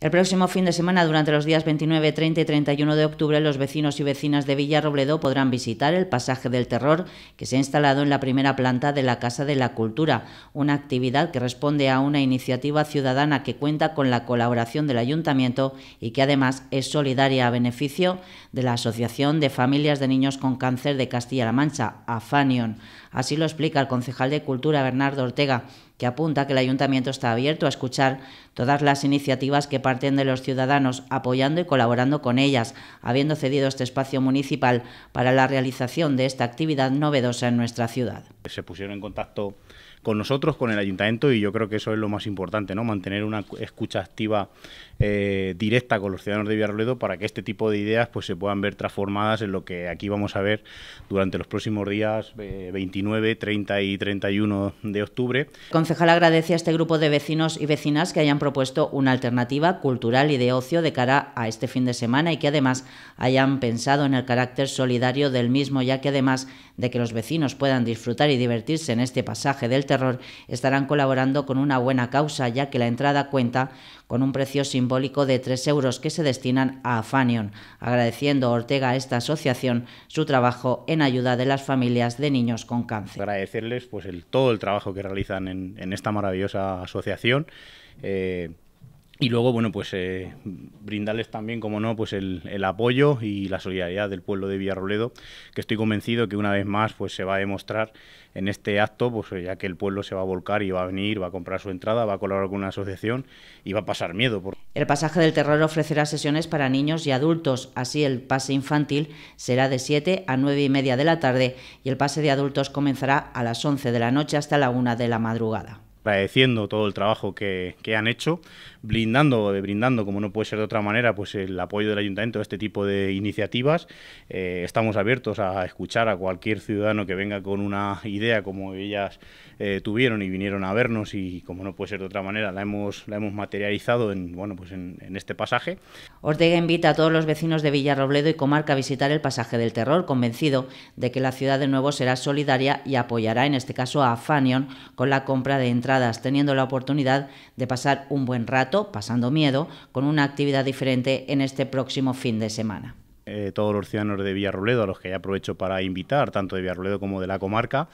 El próximo fin de semana, durante los días 29, 30 y 31 de octubre, los vecinos y vecinas de Villarrobledo podrán visitar el Pasaje del Terror, que se ha instalado en la primera planta de la Casa de la Cultura, una actividad que responde a una iniciativa ciudadana que cuenta con la colaboración del Ayuntamiento y que además es solidaria a beneficio de la Asociación de Familias de Niños con Cáncer de Castilla-La Mancha, AFANION. Así lo explica el concejal de Cultura, Bernardo Ortega que apunta que el ayuntamiento está abierto a escuchar todas las iniciativas que parten de los ciudadanos, apoyando y colaborando con ellas, habiendo cedido este espacio municipal para la realización de esta actividad novedosa en nuestra ciudad. Se pusieron en contacto con nosotros, con el ayuntamiento, y yo creo que eso es lo más importante, ¿no? Mantener una escucha activa eh, directa con los ciudadanos de Villarroledo para que este tipo de ideas pues, se puedan ver transformadas en lo que aquí vamos a ver durante los próximos días 29, eh, 30 y 31 de octubre concejal agradece a este grupo de vecinos y vecinas que hayan propuesto una alternativa cultural y de ocio de cara a este fin de semana y que además hayan pensado en el carácter solidario del mismo, ya que además de que los vecinos puedan disfrutar y divertirse en este pasaje del terror, estarán colaborando con una buena causa, ya que la entrada cuenta con un precio simbólico de 3 euros que se destinan a fanion agradeciendo Ortega a esta asociación su trabajo en ayuda de las familias de niños con cáncer. Agradecerles pues el, todo el trabajo que realizan en, en esta maravillosa asociación. Eh, y luego, bueno, pues eh, brindarles también, como no, pues el, apoyo y la solidaridad del pueblo de Villarroledo, que estoy convencido que una vez más pues se va a demostrar en este acto, pues ya que el pueblo se va a volcar y va a venir, va a comprar su entrada, va a colaborar con una asociación y va a pasar miedo. El pasaje del terror ofrecerá sesiones para niños y adultos, así el pase infantil será de 7 a 9 y media de la tarde y el pase de adultos comenzará a las 11 de la noche hasta la 1 de la madrugada agradeciendo todo el trabajo que, que han hecho, blindando, de brindando, como no puede ser de otra manera, pues el apoyo del ayuntamiento a este tipo de iniciativas. Eh, estamos abiertos a escuchar a cualquier ciudadano que venga con una idea como ellas eh, tuvieron y vinieron a vernos y como no puede ser de otra manera, la hemos, la hemos materializado en, bueno, pues en, en este pasaje. Ortega invita a todos los vecinos de Villarrobledo y comarca a visitar el pasaje del terror, convencido de que la ciudad de nuevo será solidaria y apoyará en este caso a Fanion con la compra de entradas teniendo la oportunidad de pasar un buen rato, pasando miedo, con una actividad diferente en este próximo fin de semana. Eh, todos los ciudadanos de Villarroledo, a los que ya aprovecho para invitar, tanto de Villarroledo como de la comarca,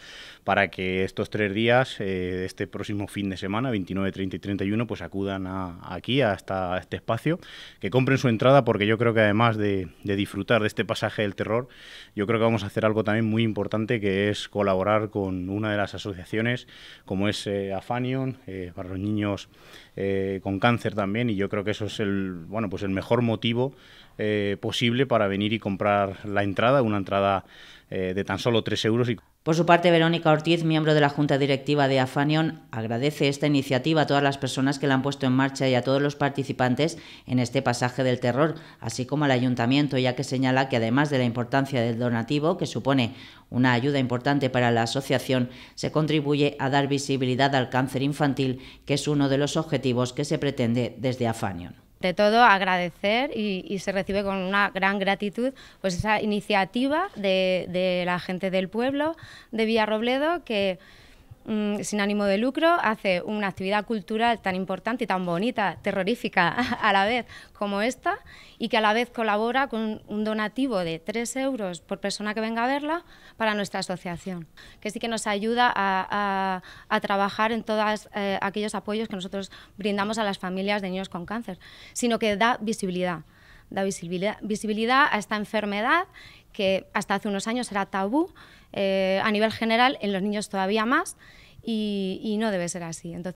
para que estos tres días, eh, este próximo fin de semana, 29, 30 y 31, pues acudan aquí, a, este espacio, que compren su entrada, porque yo creo que además de, disfrutar de este pasaje del terror, yo creo que vamos a hacer algo también muy importante, que es colaborar con una de las asociaciones, como es eh, Afanion, para los niños con cáncer también, y yo creo que eso es el, bueno, pues el mejor motivo eh, posible para venir y comprar la entrada, una entrada eh, de tan solo 3 euros. Por su parte, Verónica Ortiz, miembro de la Junta Directiva de Afanion, agradece esta iniciativa a todas las personas que la han puesto en marcha y a todos los participantes en este pasaje del terror, así como al ayuntamiento, ya que señala que además de la importancia del donativo, que supone una ayuda importante para la asociación, se contribuye a dar visibilidad al cáncer infantil, que es uno de los objetivos que se pretende desde Afanion todo agradecer y, se recibe con una gran gratitud pues esa iniciativa de, de la gente del pueblo de Villarrobledo que Mm, sin ánimo de lucro, hace una actividad cultural tan importante y tan bonita, terrorífica a la vez como esta, y que a la vez colabora con un donativo de tres euros por persona que venga a verla para nuestra asociación, que sí que nos ayuda a, trabajar en todos eh, aquellos apoyos que nosotros brindamos a las familias de niños con cáncer, sino que da visibilidad da visibilidad, visibilidad a esta enfermedad que hasta hace unos años era tabú eh, a nivel general, en los niños todavía más, y, y no debe ser así. Entonces,